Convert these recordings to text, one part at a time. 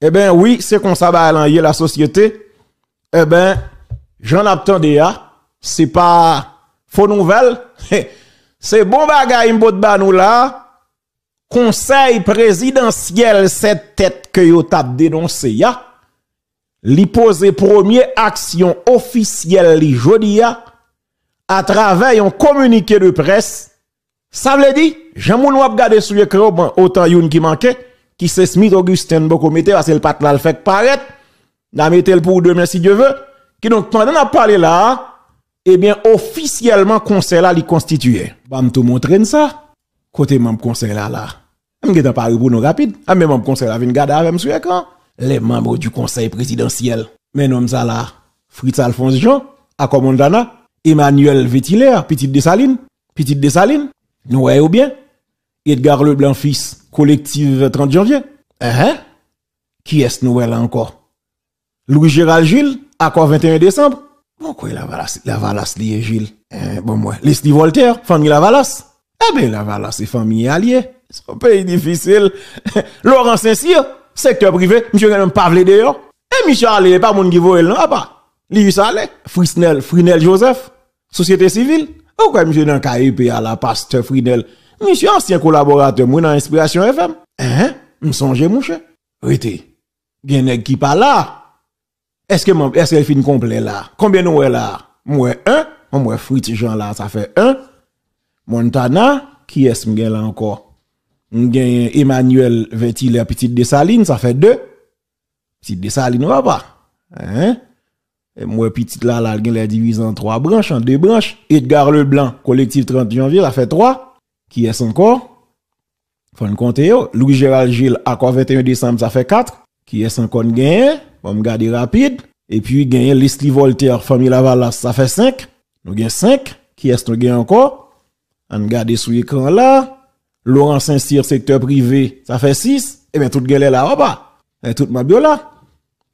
E ben oui, se kon sa ba alanye la sosyete, e eh ben jen ap tande ya, se pa fon nouvel, se bon bagay mbot banou la, konsey prezidansyel se tet ke yo tap denonse ya, li pose premier aksyon ofisyel li jodi ya, a travay yon komunike de pres, sa vle di, jen moun wap gade sou ye kre o tan yon ki manke, qui c'est Smith Augustin beaucoup mettez parce le patron là fait paraître n'a mettez le pour demain si Dieu veut qui donc pendant on a parlé là eh bien officiellement conseil là il constitué Je bah, vais tout montrer ça côté membre conseil là là vais vous parler pour nous rapide ah, même membre conseil là garder avec sur écran les membres du conseil présidentiel mais nous ça là Fritz Alphonse Jean à commandana Emmanuel Vitiller, petite Dessaline petite Dessaline nous voyons bien Edgar Leblanc fils collective 30 janvier. Hein? Qui est ce Noël encore? Louis-Gérald Gilles, accord 21 décembre. Pourquoi la valasse, la liée Gilles? Hein, bon, moi, Leslie Voltaire, famille la valasse. Eh bien, la valasse c'est famille alliée. C'est un pays difficile. Laurent Saint-Cyr, secteur privé, monsieur Pavlé, parle dehors. Et eh, monsieur Allé, pas mon qui n'en non, pas. Lui, allait. Frisnel, Frinel Joseph, société civile. Pourquoi oh, monsieur dans KIP e à la pasteur Frinel? Monsieur ancien collaborateur, moi dans Inspiration FM. Hein? M'songez, mon cher. Rete. Bien qui pas là. Est-ce que mon, est-ce qu'elle fin complète là? Combien nous est là? Moi, un. Moi, Fritz Jean là, ça fait un. Montana, qui est-ce que là encore? M'gagne Emmanuel petit petite Dessaline, ça fait deux. Petite va pas. Hein? Et moi, petite là, là, la divise en trois branches, en deux branches. Edgar Leblanc, collectif 30 janvier, ça fait trois qui est encore faut compter Louis Gérald Gilles à quoi 21 décembre ça fait 4 qui est encore gagné on me garder rapide et puis gagné Leslie Voltaire famille Lavalas ça fait 5 nous gagne 5 qui est nous gagne encore on garde sur l'écran là Laurent Saint-Cyr secteur privé ça fait 6 et eh bien tout est là bas et eh, tout ma bio là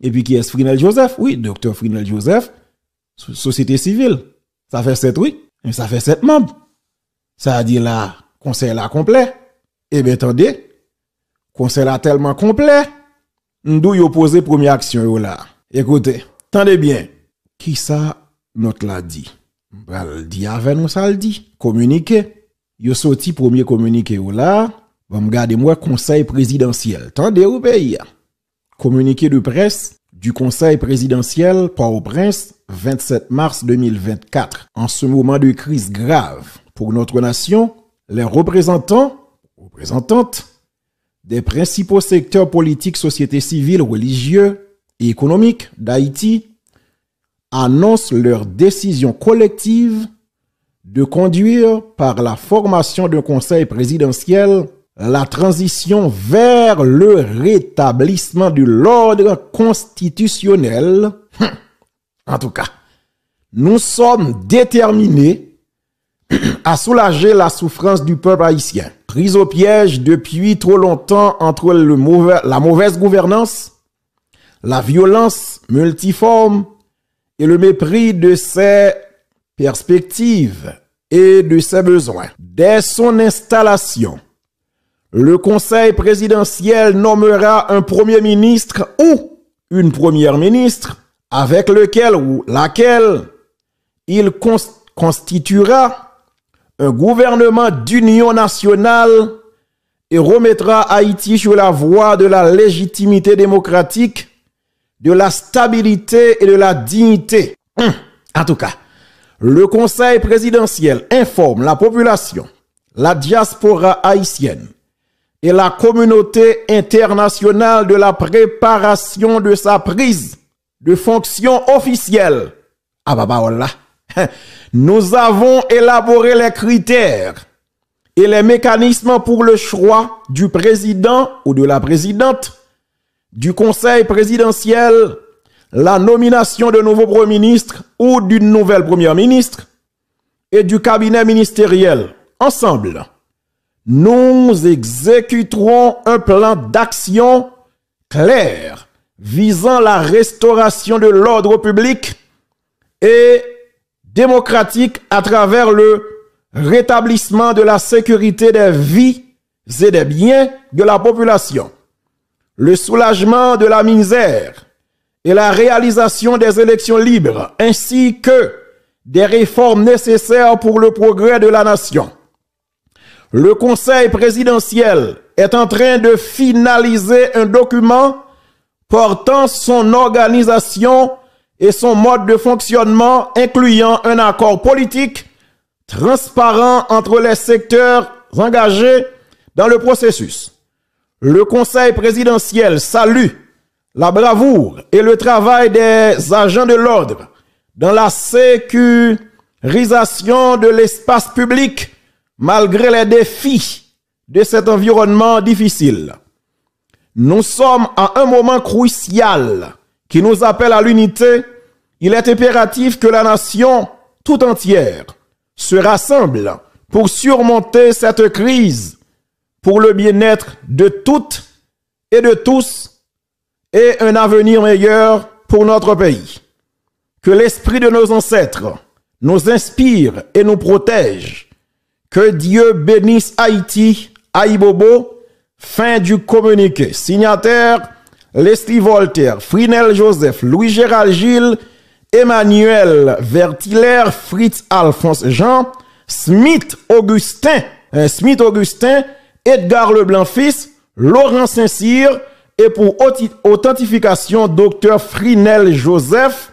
et puis qui est Frinel Joseph oui docteur Frinel Joseph société civile ça fait 7 oui et ça fait 7 membres ça a dit là conseil là complet. Eh bien, attendez, conseil là tellement complet, nous yo poser première action là. Écoutez, attendez bien, qui ça notre l'a dit? dit nous, ça le dit. Communiquer. Yo sorti premier communiqué ou là, va me garder moi conseil présidentiel. Tendez au pays. Communiqué de presse du conseil présidentiel Port-au-Prince, 27 mars 2024. En ce moment de crise grave pour notre nation, les représentants, représentantes des principaux secteurs politiques, sociétés civiles, religieux et économiques d'Haïti annoncent leur décision collective de conduire par la formation d'un conseil présidentiel la transition vers le rétablissement de l'ordre constitutionnel. Hum. en tout cas, nous sommes déterminés à soulager la souffrance du peuple haïtien. Prise au piège depuis trop longtemps entre la mauvaise gouvernance, la violence multiforme et le mépris de ses perspectives et de ses besoins. Dès son installation, le Conseil présidentiel nommera un Premier ministre ou une Première ministre avec lequel ou laquelle il constituera un gouvernement d'union nationale et remettra Haïti sur la voie de la légitimité démocratique, de la stabilité et de la dignité. Hum. en tout cas, le Conseil présidentiel informe la population, la diaspora haïtienne et la communauté internationale de la préparation de sa prise de fonction officielle. Ah bah, bah oh Nous avons élaboré les critères et les mécanismes pour le choix du président ou de la présidente, du conseil présidentiel, la nomination de nouveaux premiers ministres ou d'une nouvelle première ministre et du cabinet ministériel. Ensemble, nous exécuterons un plan d'action clair visant la restauration de l'ordre public et démocratique à travers le rétablissement de la sécurité des vies et des biens de la population, le soulagement de la misère et la réalisation des élections libres, ainsi que des réformes nécessaires pour le progrès de la nation. Le Conseil présidentiel est en train de finaliser un document portant son organisation et son mode de fonctionnement incluant un accord politique transparent entre les secteurs engagés dans le processus. Le Conseil présidentiel salue la bravoure et le travail des agents de l'ordre dans la sécurisation de l'espace public malgré les défis de cet environnement difficile. Nous sommes à un moment crucial qui nous appelle à l'unité il est impératif que la nation tout entière se rassemble pour surmonter cette crise pour le bien-être de toutes et de tous et un avenir meilleur pour notre pays. Que l'esprit de nos ancêtres nous inspire et nous protège. Que Dieu bénisse Haïti, Aïbobo. Fin du communiqué. Signataire, Leslie Voltaire, Frinel Joseph, Louis-Gérald Gilles, Emmanuel Vertiller, Fritz Alphonse Jean, Smith Augustin, euh, Smith Augustin, Edgar Leblanc fils, Laurent Saint-Cyr et pour authentification docteur Frinel Joseph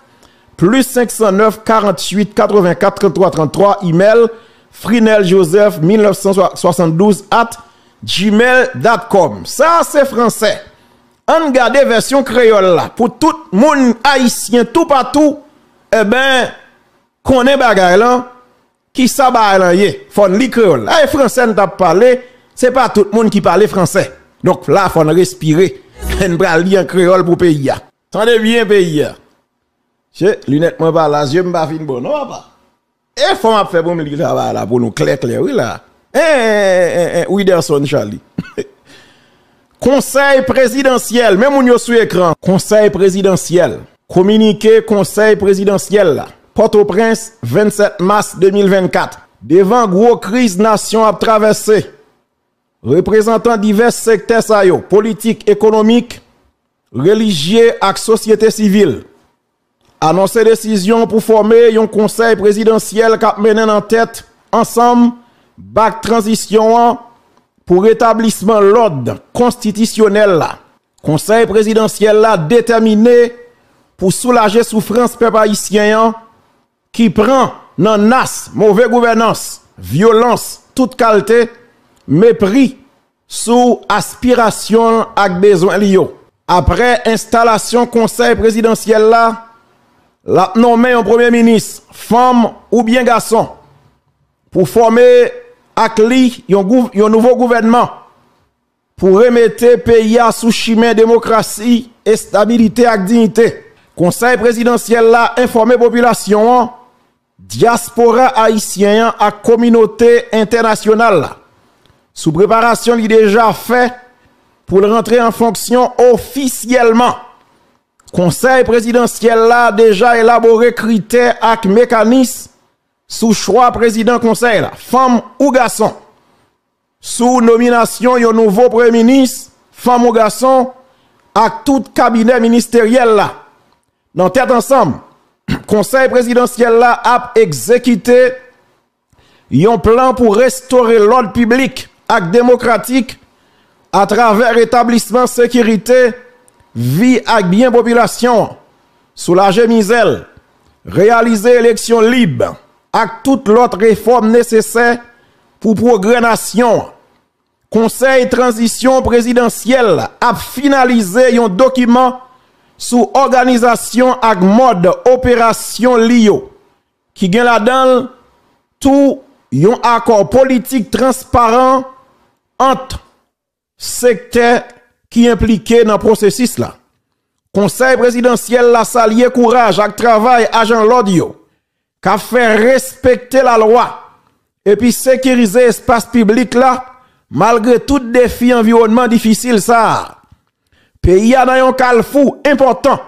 plus 509 48 84 33 33 email Frinel Joseph 1972 at gmail.com. Ça c'est français. On garde version créole là pour tout le monde haïtien tout partout eh ben, qu'on bagay là, ki sa bagay là ye, fon li kreol. Ay, français ne pas. parlé, c'est pas tout le monde qui parle français. Donc là, fon respirer, en li en créole pour pays Tendez bien pays Che, lunettes moi pas La je me pas fin bon, non papa. Eh, fon m'a fait bon me travail là pour nous clair clair oui là. Eh, eh, eh, eh, eh Charlie. Conseil présidentiel, même on y sur écran. Conseil présidentiel. Komunike konsey prezidansyel la. Porto Prince, 27 mars 2024. Devan gwo kriz nasyon ap travesse, reprezentan divers sekte sa yo, politik ekonomik, religye ak sosyete sivil. Anonsey desisyon pou forme yon konsey prezidansyel kap menen an tèt, ansam, bak transisyon an, pou retablisman l'odd konstitisyonel la. Konsey prezidansyel la, determiney, pou soulaje soufrans pe pa isyanyan ki pran nan nas, mouve gouvernans, violans, tout kalte, mepri sou aspirasyon ak bezwen li yo. Apre instalasyon konsey presidansyel la, la nou men yon premier minis, fom ou bien gason, pou fome ak li yon nouvo gouvernman, pou remete pe ya sou chime demokrasi e stabilite ak dinite. Konsey presidensyel la informe populasyon an diaspora haisyen an ak kominote internasyonal la. Sou preparasyon li deja fe pou l rentre an fonksyon ofisyelman. Konsey presidensyel la deja elabore krite ak mekanis sou chwa prezident konsey la. Fem ou gason sou nominasyon yo nouvo preminis fem ou gason ak tout kabinet ministeryel la. Nan tèt ansam, konsey presidansyèl la ap ekzekite yon plan pou restore lòd publik ak demokratik a traver etablisman sekirite, vi ak byen populasyon sou la jemizel, realize eleksyon lib ak tout lòd reforme nesesè pou progrè nasyon. Konsey transisyon presidansyèl ap finalize yon dokument sous organisation et mode opération LIO qui gagne là-dedans tout un accord politique transparent entre secteurs qui impliqués dans le processus là. Conseil présidentiel la salié courage avec travail agent l'audio qui fait respecter la loi et puis sécuriser espace public là malgré tout défi environnement difficile ça il e hein, y a dans un calfou important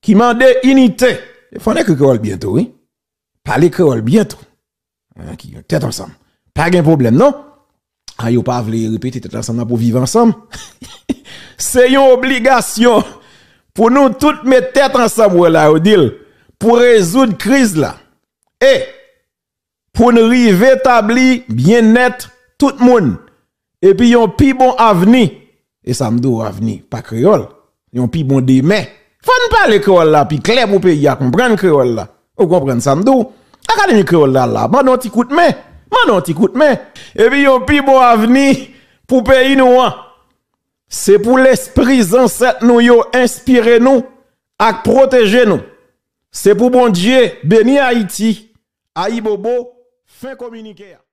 qui demande unité. Il faut que bientôt, oui. Parlez que bientôt. Qui tête ensemble. Pas de problème, non? Ah, yo pas voulu répéter tête ensemble pour vivre ensemble. C'est une obligation pour nous toutes mettre tête ensemble là, pour résoudre la crise là. Et pour e, nous arriver établir bien net tout le monde. Et puis, un e plus bon avenir et samedi à oh, venir, pas créole. Yon pi bon demain. mais. Fon parler créole là, puis clair pour pays à comprendre créole là. Vous comprenez doit oh? Académie créole là, là, man ti petit mais. de main. Man mais. Et puis yon pi bon avenir pour pays nous. Hein. C'est pour l'esprit ancêtre nous yo inspirer nous à protéger nous. C'est pour bon Dieu bénir Haïti. Aïe bobo, fin communiquer.